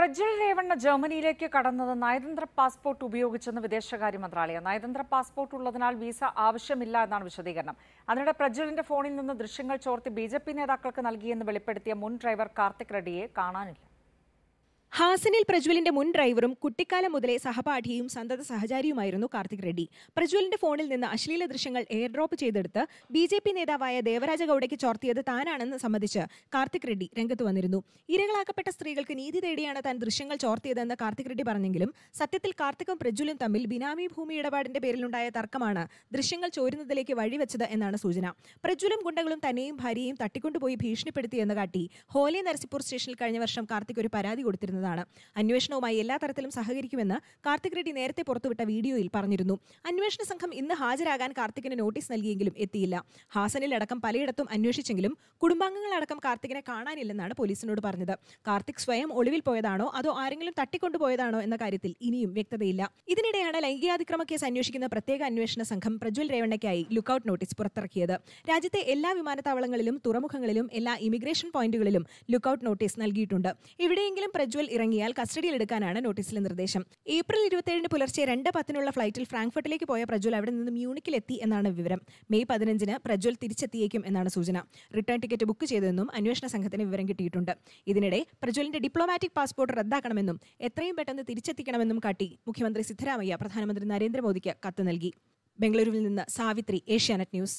പ്രജ്വൽ രേവണ്ണ ജർമ്മനിയിലേക്ക് കടന്നത് നയതന്ത്ര പാസ്പോർട്ട് ഉപയോഗിച്ചെന്ന് വിദേശകാര്യ മന്ത്രാലയം നയതന്ത്ര പാസ്പോർട്ട് ഉള്ളതിനാൽ വിസ ആവശ്യമില്ല എന്നാണ് വിശദീകരണം അതിനിടെ പ്രജ്വലിന്റെ ഫോണിൽ നിന്ന് ദൃശ്യങ്ങൾ ചോർത്തി ബി നേതാക്കൾക്ക് നൽകിയെന്ന് വെളിപ്പെടുത്തിയ മുൻ ഡ്രൈവർ കാർത്തിക് റെഡ്ഡിയെ കാണാനില്ല ഹാസനിൽ പ്രജ്വലിന്റെ മുൻ ഡ്രൈവറും കുട്ടിക്കാലം മുതലേ സഹപാഠിയും സന്തത സഹചാരിയുമായിരുന്നു കാർത്തിക് റെഡ്ഡി പ്രജ്വലിന്റെ ഫോണിൽ നിന്ന് അശ്ലീല ദൃശ്യങ്ങൾ എയർ ഡ്രോപ്പ് ചെയ്തെടുത്ത് ബി ജെ പി നേതാവായ ദേവരാജ ഗൌഡയ്ക്ക് ചോർത്തിയത് താനാണെന്ന് സംബന്ധിച്ച് കാർത്തിക് റെഡ്ഡി രംഗത്ത് വന്നിരുന്നു ഇരകളാക്കപ്പെട്ട സ്ത്രീകൾക്ക് നീതി തേടിയാണ് താൻ ദൃശ്യങ്ങൾ ചോർത്തിയതെന്ന് കാർത്തിക് റെഡ്ഡി പറഞ്ഞെങ്കിലും സത്യത്തിൽ കാർത്തികും പ്രജ്വലും തമ്മിൽ ബിനാമി ഭൂമി ഇടപാടിന്റെ പേരിലുണ്ടായ തർക്കമാണ് ദൃശ്യങ്ങൾ ചോരുന്നതിലേക്ക് വഴിവെച്ചത് എന്നാണ് സൂചന പ്രജ്വലും ഗുണ്ടകളും തന്നെയും ഭാര്യയും തട്ടിക്കൊണ്ടുപോയി ഭീഷണിപ്പെടുത്തിയെന്ന് കാട്ടി ഹോലെ നരസിപ്പൂർ സ്റ്റേഷനിൽ കഴിഞ്ഞ വർഷം കാർത്തിക് ഒരു പരാതി കൊടുത്തിരുന്നു തുടരുന്നതാണ് അന്വേഷണവുമായി എല്ലാ തരത്തിലും സഹകരിക്കുമെന്ന് കാർത്തിക് റെഡ്ഡി നേരത്തെ പുറത്തുവിട്ട വീഡിയോയിൽ പറഞ്ഞിരുന്നു അന്വേഷണ സംഘം ഇന്ന് ഹാജരാകാൻ കാർത്തികിന് നോട്ടീസ് നൽകിയെങ്കിലും എത്തിയില്ല ഹാസനിലടക്കം പലയിടത്തും അന്വേഷിച്ചെങ്കിലും കുടുംബാംഗങ്ങളടക്കം കാർത്തികിനെ കാണാനില്ലെന്നാണ് പോലീസിനോട് പറഞ്ഞത് കാർത്തിക് സ്വയം ഒളിവിൽ പോയതാണോ അതോ ആരെങ്കിലും തട്ടിക്കൊണ്ടുപോയതാണോ എന്ന കാര്യത്തിൽ ഇനിയും വ്യക്തതയില്ല ഇതിനിടെയാണ് ലൈംഗികാതിക്രമ കേസ് അന്വേഷിക്കുന്ന പ്രത്യേക അന്വേഷണ സംഘം പ്രജ്വൽ രേവണ്ണയ്ക്കായി ലുക്കൌട്ട് നോട്ടീസ് പുറത്തിറക്കിയത് രാജ്യത്തെ എല്ലാ വിമാനത്താവളങ്ങളിലും തുറമുഖങ്ങളിലും എല്ലാ ഇമിഗ്രേഷൻ പോയിന്റുകളിലും ലുക്കൌട്ട് നോട്ടീസ് നൽകിയിട്ടുണ്ട് എവിടെയെങ്കിലും പ്രജ്വൽ ഇറങ്ങിയാൽ കസ്റ്റഡിയിൽ എടുക്കാനാണ് നോട്ടീസിലെ നിർദ്ദേശം ഏപ്രിൽ ഇരുപത്തിയേഴിന് പുലർച്ചെ രണ്ട് പത്തിനുള്ള ഫ്ലൈറ്റിൽ ഫ്രാങ്ക്ഫർട്ടിലേക്ക് പോയ പ്രജ്വൽ അവിടെ നിന്ന് മ്യൂണിക്കിലെത്തി എന്നാണ് വിവരം മെയ് പതിനഞ്ചിന് പ്രജ്വൽ തിരിച്ചെത്തിയേക്കും എന്നാണ് സൂചന റിട്ടേൺ ടിക്കറ്റ് ബുക്ക് ചെയ്തതെന്നും അന്വേഷണ സംഘത്തിന് വിവരം കിട്ടിയിട്ടുണ്ട് ഇതിനിടെ പ്രജ്വലിന്റെ ഡിപ്ലോമാറ്റിക് പാസ്പോർട്ട് റദ്ദാക്കണമെന്നും എത്രയും പെട്ടെന്ന് തിരിച്ചെത്തിക്കണമെന്നും കാട്ടി മുഖ്യമന്ത്രി സിദ്ധരാമയ്യ പ്രധാനമന്ത്രി നരേന്ദ്രമോദിക്ക് കത്ത് നൽകി ബംഗളൂരുവിൽ നിന്ന് സാവിത്രി ഏഷ്യാനെറ്റ് ന്യൂസ്